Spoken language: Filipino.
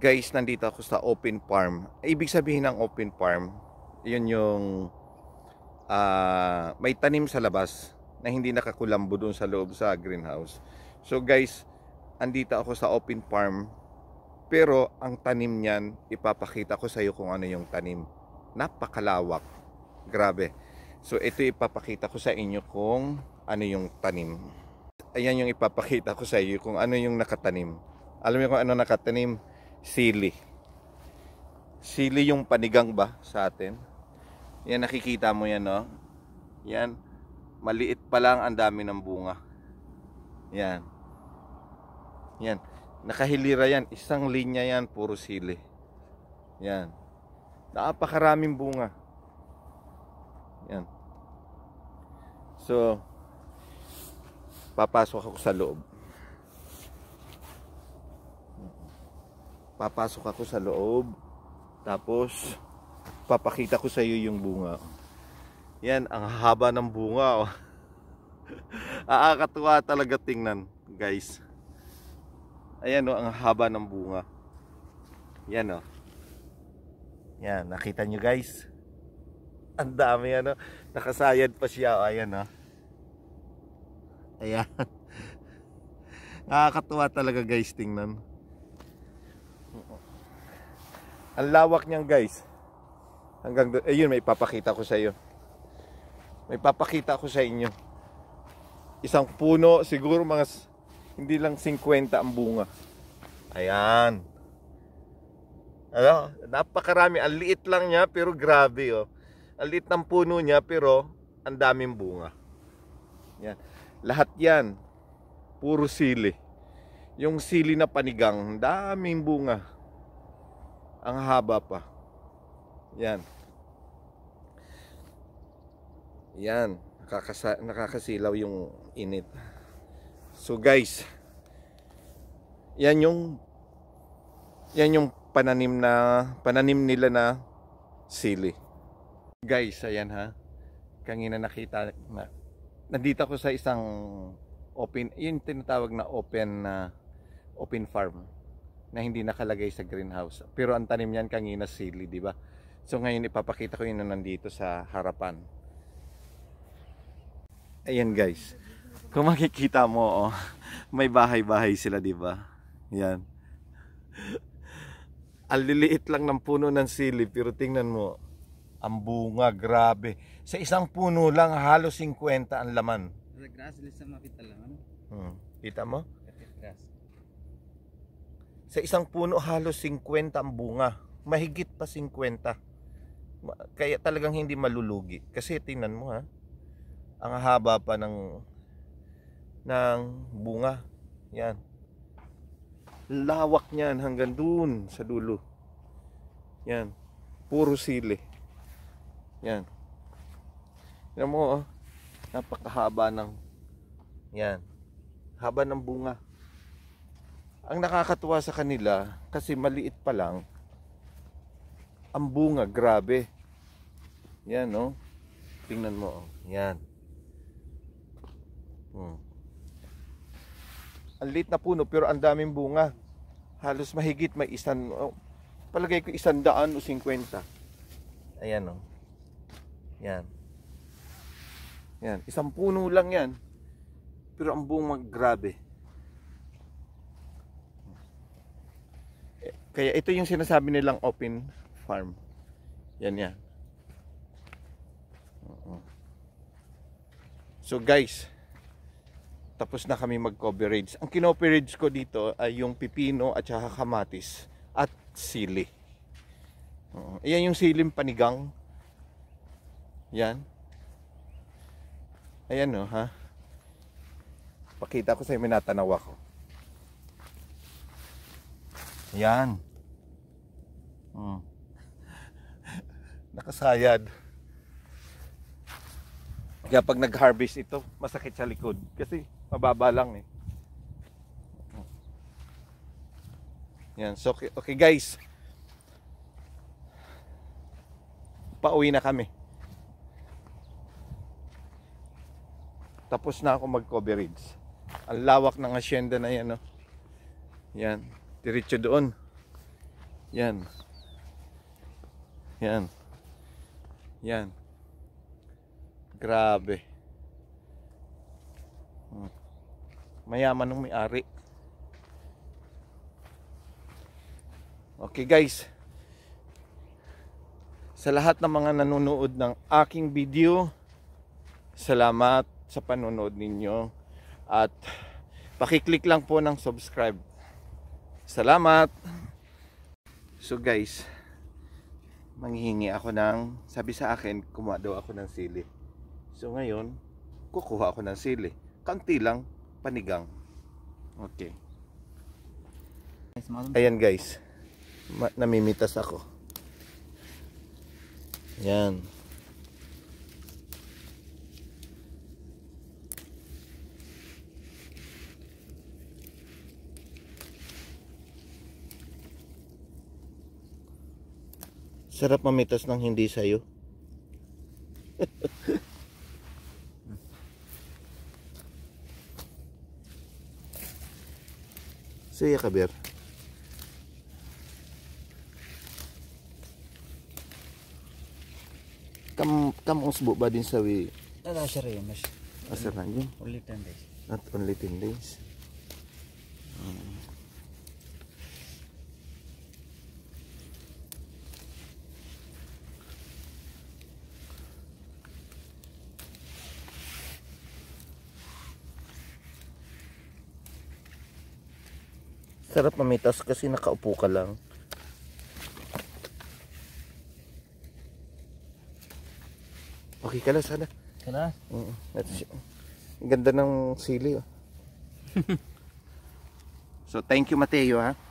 guys, nandito ako sa open farm. Ibig sabihin ng open farm, yun yung uh, may tanim sa labas na hindi nakakulambo doon sa loob sa greenhouse. So guys, andito ako sa open farm. Pero ang tanim niyan, ipapakita ko sa iyo kung ano yung tanim. Napakalawak. Grabe. So ito ipapakita ko sa inyo kung ano yung tanim. Ayan yung ipapakita ko sa iyo kung ano yung nakatanim. Alam mo kung ano nakatanim? sili. Sili yung panigang ba sa atin? Yan, nakikita mo yan, no? Yan, maliit pa lang ang dami ng bunga. Yan. Yan. Nakahilira yan. Isang linya yan, puro sili. Yan. Napakaraming bunga. Yan. So, papasok ako sa loob. papasok ako sa loob tapos papakita ko sa iyo yung bunga yan ang haba ng bunga oh. aakatuwa talaga tingnan guys ayan oh, ang haba ng bunga yan oh. yan nakita nyo guys ang dami ano nakasayad pa siya oh. ayan oh. ayan nakakatuwa talaga guys tingnan Ang lawak niyan guys. Hanggang doon. Ayun, eh, may papakita ko sa iyo. May papakita ko sa inyo. Isang puno, siguro mga hindi lang 50 ang bunga. Ayan. Ano? Napakarami. Ang liit lang niya pero grabe oh. Ang liit ng puno niya pero ang daming bunga. Yan. Lahat yan. Puro sili. Yung sili na panigang. Daming bunga. Ang haba pa. Yan. Yan. Nakakasa nakakasilaw yung init. So guys, yan yung yan yung pananim na pananim nila na sili. Guys, ayan ha. Kangina nakita na nandito ako sa isang open, yung tinatawag na open na uh, open farm na hindi nakalagay sa greenhouse. Pero ang tanim niyan kangina sili, di ba? So ngayon ipapakita ko yun na nandito sa harapan. Ayan guys. Kung makikita mo, oh, may bahay-bahay sila, di ba? Yan. ang lang ng puno ng sili, pero tingnan mo, ang bunga, grabe. Sa isang puno lang, halos 50 ang laman. Sa grass, sa mapita lang. Ano? Hmm. Kita mo? Grass. Sa isang puno halos 50 ang bunga. Mahigit pa 50. Kaya talagang hindi malulugi. Kasi tingnan mo ha. Ang haba pa ng ng bunga. Yan. Lawak niyan hanggang doon sa dulo. Yan. Puro sili. Yan. Yan mo, oh. napakahaba ng yan. Haba ng bunga. Ang nakakatuwa sa kanila, kasi maliit pa lang, ang bunga, grabe. Yan, no? Tingnan mo, oh. Yan. Hmm. Ang liit na puno, pero ang daming bunga. Halos mahigit, may isan, oh, palagay ko isang daan o 50. Ayan, oh. Yan. Yan. Isang puno lang yan. Pero ang bunga, grabe. Kaya ito yung sinasabi nilang open farm. Yan yan. So guys, tapos na kami mag-coverage. Ang kinoperage ko dito ay yung pipino at saka kamatis at sili. Iyan yung siling panigang. Yan. Ayan o, oh, ha? Pakita ko sa inyo, minatanaw ako. Yan. Hmm. Nakasayad. Kaya pag nag-harvest ito, masakit sa likod. Kasi mababa lang eh. Yan. So, okay, okay guys. Pauwi na kami. Tapos na ako mag-coverage. Ang lawak ng asyenda na yan. No? Oh. Yan diretso doon yan yan yan grabe hmm. mayaman ng may-ari okay guys sa lahat ng mga nanonood ng aking video salamat sa panonood ninyo at pakiclick lang po ng subscribe Salamat! So guys, manghihingi ako ng, sabi sa akin, kumuha daw ako ng sili. So ngayon, kukuha ako ng sili. Kanti lang, panigang. Okay. Ayan guys, namimitas ako. Ayan. Sarap mamitas ng hindi sa'yo. Siya ka, Ber. Kam, kam usbo ba din sa wi? Ano siya rin, mas. Asa rin yun? Only 10 days. Not only 10 days. Hmm. Sarap mamitas kasi nakaupo ka lang. Okay ka lang sana. Ka Ganda ng sili. Oh. so thank you Mateo ha.